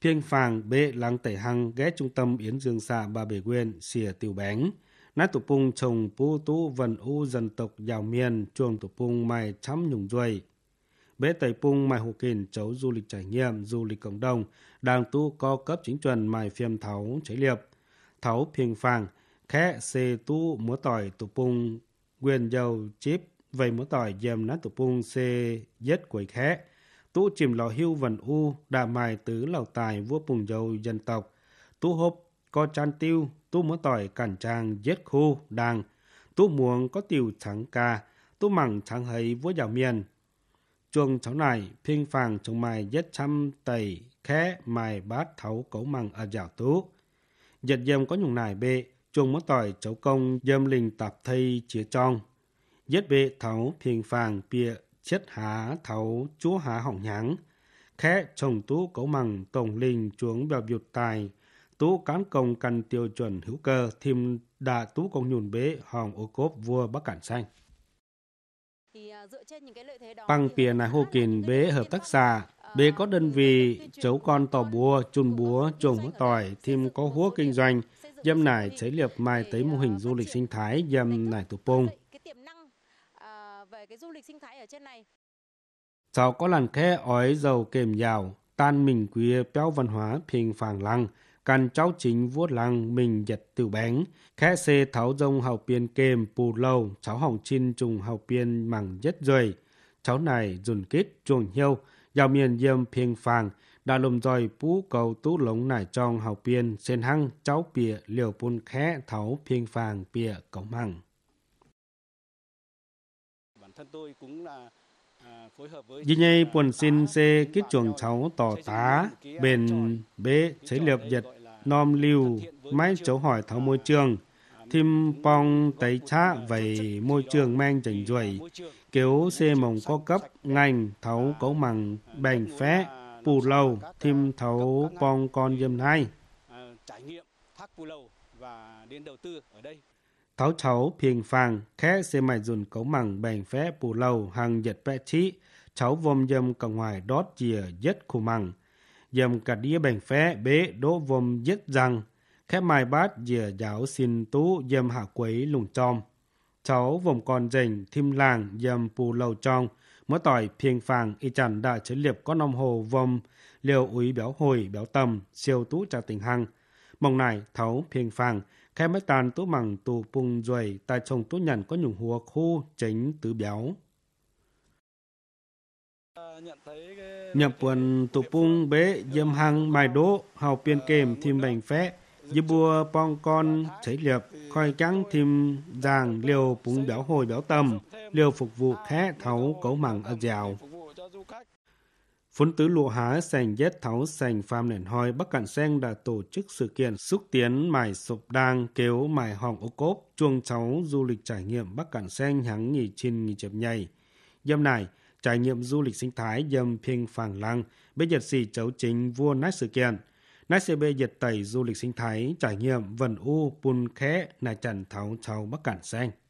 thiên phàng bê lăng tẩy hăng ghé trung tâm yến dương xạ ba bể quyên xìa tiểu bánh nát tụ pung trồng pu tú vần u dân tộc giàu miền chuồng tụ pung mai chấm nhùng ruồi bế tẩy pung mai hồ kìn chấu du lịch trải nghiệm du lịch cộng đồng đang tu co cấp chính chuẩn mai phiêm tháo cháy liệp tháo thiên phàng khẽ xê tu múa tỏi tụ pung quyền dầu chip vầy múa tỏi dèm nát tụ pung xê dết quầy khẽ tu chìm lò hưu vần u đà mài tứ lào tài vua bùng dầu dân tộc tu hộp có chan tiêu tu mỡ tỏi cản trang giết khu đàng tu muống có tiêu trắng ca tu mẳng trắng hấy vua giàu miền chuông cháu này phinh phàng trồng mài giết trăm tẩy khẽ mài bát thấu cấu mằng ở giảo tú giật dầm có nhùng nải bệ chuông mỡ tỏi cháu công dâm linh tạp thây chĩa trong giết bệ thấu phinh phàng bịa chết há tháo chúa há hỏng nháng khẽ trồng tú cấu mằng tổng linh chuống bèo dụt tài tú cán công cần tiêu chuẩn hữu cơ thêm đà tú công nhùn bế hòng ô cốp vua bắc cản xanh bằng à, à, pìa này hô kìn bế hợp tác xã bế có đơn à, vị chấu con tò búa chun búa chuồng mỡ tỏi thêm có húa kinh doanh dâm nải chế liệp mai tới mô hình du lịch sinh thái dâm nải tù pung cái du lịch sinh thái ở trên này. Cháu có làn khe ói dầu kềm dào, tan mình quý béo văn hóa phiền phàng lăng, căn cháu chính vuốt lăng mình giật từ bén khẽ xê tháo rông hào biên kềm pù lâu, cháu hỏng chin trùng hào biên mẳng nhất rời. Cháu này dùn kít chuồng hiêu, giao miền diêm phiền phàng, đã lùm dòi bú cầu tú lống nải trong hào biên, sen hăng cháu bìa liều bùn khẽ tháo phiền phàng bìa cống mẳng. À, Dine à, buồn xin xe kết chuồng cháu tỏ tá bền bế chế liệp Việt nom lưu mãi cháu hỏi tháo à, môi trường thêm pong tấy chá về môi trường mang chảnh ruồi kéo xe mồng có cấp ngành thấu cấu mằng bành phé pù lầu thêm thấu pong con dâm hai trải nghiệm thác pù lâu và đến đầu tư ở đây tháo cháu phiền phàng khẽ xe mài dùn cấu mẳng bèn phé bù lâu hàng giật vẽ trí cháu vôm dâm cả ngoài đót chìa dứt khu mẳng dầm cả đĩa bèn phé bế đỗ vôm dứt răng khẽ mai bát dìa giáo xin tú dầm hạ quấy lùng chom cháu vòng con rình thim làng dầm pù lâu trong mỡ tỏi phiền phàng y chẳng đã chế liệp có nông hồ vòng liều úy béo hồi béo tầm siêu tú trà tình hăng mong nài thấu phiêng phàng khe mấy tàn tố mẳng tù bùng ruồi tại chồng tố nhận có nhùng hùa khu chánh tứ béo nhập quần tù bung bế dâm hăng mài đỗ hào piên kềm thêm bành phé dư bùa bong con cháy liệp khoi trắng thêm giàng liều búng béo hồi béo tầm liều phục vụ khẽ thấu cấu mẳng ở dẻo phun tứ lụa há sành dết tháo sành pham nền hoi Bắc Cạn Sen đã tổ chức sự kiện xúc tiến mài sụp đang kéo mài hỏng ô cốp chuông cháu du lịch trải nghiệm Bắc Cạn Sen hắn nghỉ trên nghỉ chập nhầy. Dâm này, trải nghiệm du lịch sinh thái dâm phiên phàng lăng, bế nhật xì cháu chính vua nát sự kiện. Nát CB nhật tẩy du lịch sinh thái trải nghiệm vần u, bùn khẽ, nà trần tháo cháu Bắc Cạn Sen.